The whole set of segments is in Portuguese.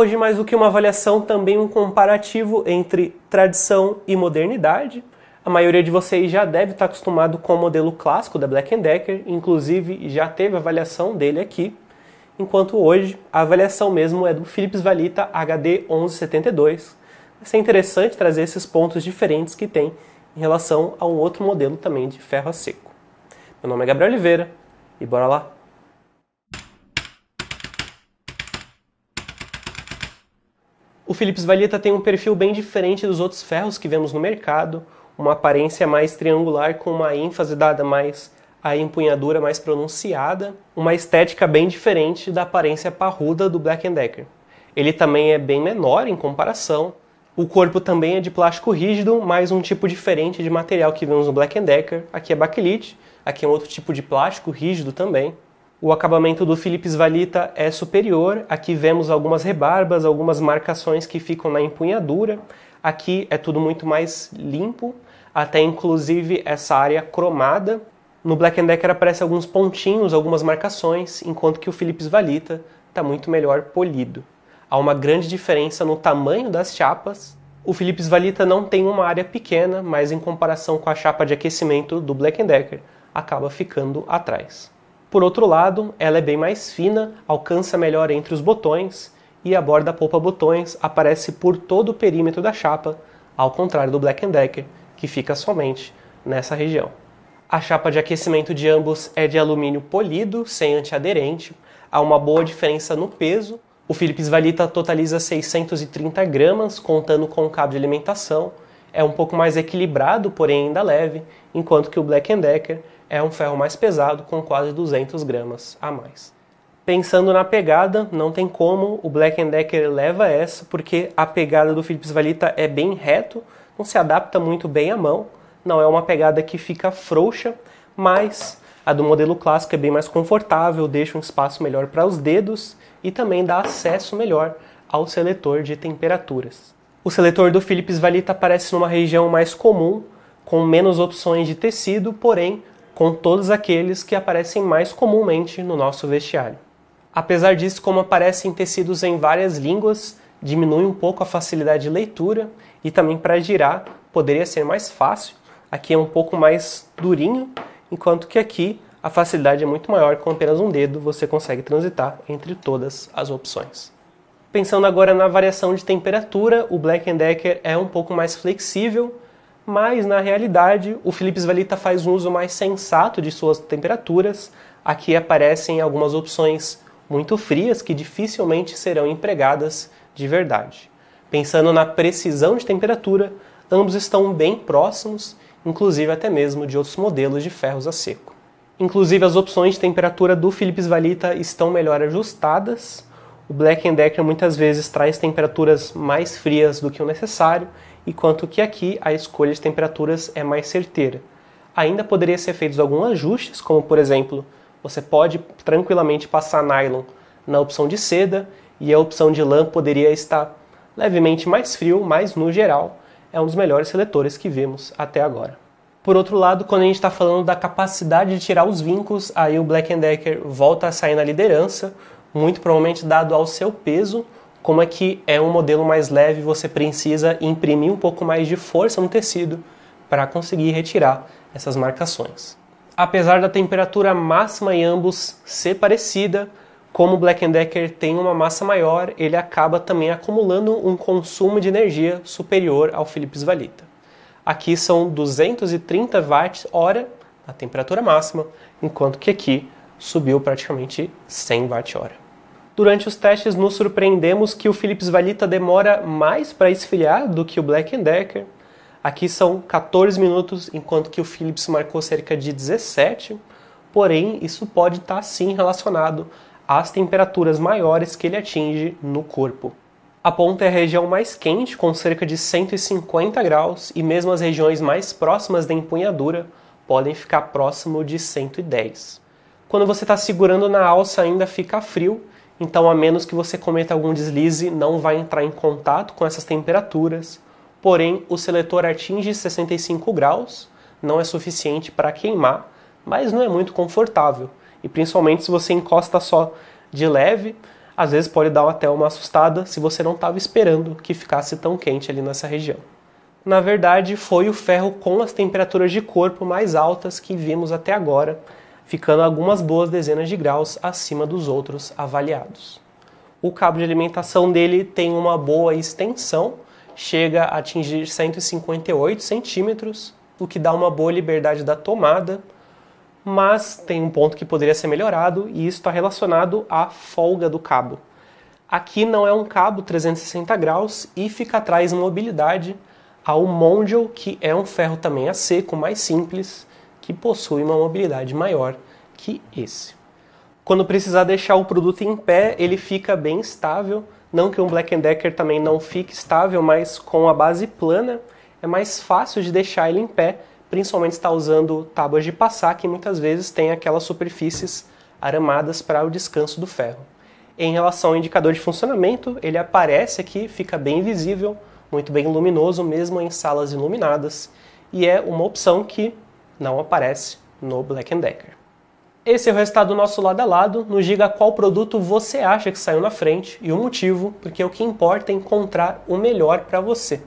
Hoje, mais do que uma avaliação, também um comparativo entre tradição e modernidade. A maioria de vocês já deve estar acostumado com o modelo clássico da Black Decker, inclusive já teve avaliação dele aqui. Enquanto hoje a avaliação mesmo é do Philips Valita HD 1172. Vai ser interessante trazer esses pontos diferentes que tem em relação a um outro modelo também de ferro a seco. Meu nome é Gabriel Oliveira e bora lá! O Philips Valita tem um perfil bem diferente dos outros ferros que vemos no mercado, uma aparência mais triangular com uma ênfase dada mais à empunhadura mais pronunciada, uma estética bem diferente da aparência parruda do Black Decker. Ele também é bem menor em comparação. O corpo também é de plástico rígido, mas um tipo diferente de material que vemos no Black Decker. Aqui é bakelite, aqui é um outro tipo de plástico rígido também. O acabamento do Philips Valita é superior, aqui vemos algumas rebarbas, algumas marcações que ficam na empunhadura. Aqui é tudo muito mais limpo, até inclusive essa área cromada. No Black Decker aparecem alguns pontinhos, algumas marcações, enquanto que o Philips Valita está muito melhor polido. Há uma grande diferença no tamanho das chapas. O Philips Valita não tem uma área pequena, mas em comparação com a chapa de aquecimento do Black Decker, acaba ficando atrás. Por outro lado, ela é bem mais fina, alcança melhor entre os botões e a borda polpa botões aparece por todo o perímetro da chapa, ao contrário do Black Decker, que fica somente nessa região. A chapa de aquecimento de ambos é de alumínio polido, sem antiaderente, há uma boa diferença no peso. O Philips Valita totaliza 630 gramas, contando com o cabo de alimentação, é um pouco mais equilibrado, porém ainda leve, enquanto que o Black Decker é um ferro mais pesado com quase 200 gramas a mais. Pensando na pegada, não tem como, o Black Decker leva essa, porque a pegada do Philips Valita é bem reto, não se adapta muito bem à mão, não é uma pegada que fica frouxa, mas a do modelo clássico é bem mais confortável, deixa um espaço melhor para os dedos e também dá acesso melhor ao seletor de temperaturas. O seletor do Philips Valita aparece numa região mais comum, com menos opções de tecido, porém com todos aqueles que aparecem mais comumente no nosso vestiário. Apesar disso, como aparecem tecidos em várias línguas, diminui um pouco a facilidade de leitura e também para girar poderia ser mais fácil. Aqui é um pouco mais durinho, enquanto que aqui a facilidade é muito maior, com apenas um dedo você consegue transitar entre todas as opções. Pensando agora na variação de temperatura, o Black Decker é um pouco mais flexível, mas na realidade o Philips Valita faz um uso mais sensato de suas temperaturas. Aqui aparecem algumas opções muito frias que dificilmente serão empregadas de verdade. Pensando na precisão de temperatura, ambos estão bem próximos, inclusive até mesmo de outros modelos de ferros a seco. Inclusive as opções de temperatura do Philips Valita estão melhor ajustadas, o Black Decker muitas vezes traz temperaturas mais frias do que o necessário, enquanto que aqui a escolha de temperaturas é mais certeira. Ainda poderia ser feitos alguns ajustes, como por exemplo, você pode tranquilamente passar nylon na opção de seda e a opção de lã poderia estar levemente mais frio, mas no geral é um dos melhores seletores que vimos até agora. Por outro lado, quando a gente está falando da capacidade de tirar os vincos, aí o Black Decker volta a sair na liderança, muito provavelmente dado ao seu peso, como é que é um modelo mais leve, você precisa imprimir um pouco mais de força no tecido para conseguir retirar essas marcações. Apesar da temperatura máxima em ambos ser parecida, como o Black Decker tem uma massa maior, ele acaba também acumulando um consumo de energia superior ao Philips Valita. Aqui são 230 watts hora na temperatura máxima, enquanto que aqui subiu praticamente 100 watt hora. Durante os testes, nos surpreendemos que o Philips Valita demora mais para esfriar do que o Black Decker. Aqui são 14 minutos, enquanto que o Philips marcou cerca de 17. Porém, isso pode estar tá, sim relacionado às temperaturas maiores que ele atinge no corpo. A ponta é a região mais quente, com cerca de 150 graus, e mesmo as regiões mais próximas da empunhadura podem ficar próximo de 110. Quando você está segurando na alça, ainda fica frio, então, a menos que você cometa algum deslize, não vai entrar em contato com essas temperaturas. Porém, o seletor atinge 65 graus, não é suficiente para queimar, mas não é muito confortável. E principalmente se você encosta só de leve, às vezes pode dar até uma assustada se você não estava esperando que ficasse tão quente ali nessa região. Na verdade, foi o ferro com as temperaturas de corpo mais altas que vimos até agora ficando algumas boas dezenas de graus acima dos outros avaliados. O cabo de alimentação dele tem uma boa extensão, chega a atingir 158 centímetros, o que dá uma boa liberdade da tomada, mas tem um ponto que poderia ser melhorado e isso está relacionado à folga do cabo. Aqui não é um cabo 360 graus e fica atrás em mobilidade ao Mondial, que é um ferro também a seco, mais simples, que possui uma mobilidade maior que esse. Quando precisar deixar o produto em pé, ele fica bem estável. Não que um Black Decker também não fique estável, mas com a base plana é mais fácil de deixar ele em pé, principalmente está usando tábuas de passar que muitas vezes tem aquelas superfícies aramadas para o descanso do ferro. Em relação ao indicador de funcionamento, ele aparece aqui, fica bem visível, muito bem luminoso mesmo em salas iluminadas, e é uma opção que não aparece no Black Decker. Esse é o resultado do nosso lado a lado. Nos diga qual produto você acha que saiu na frente e o motivo, porque é o que importa é encontrar o melhor para você.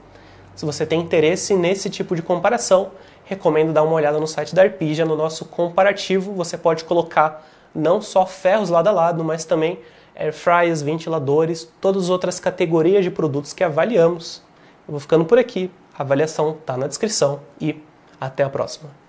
Se você tem interesse nesse tipo de comparação, recomendo dar uma olhada no site da Arpija, no nosso comparativo. Você pode colocar não só ferros lado a lado, mas também air fryers, ventiladores, todas as outras categorias de produtos que avaliamos. Eu vou ficando por aqui. A avaliação está na descrição e até a próxima.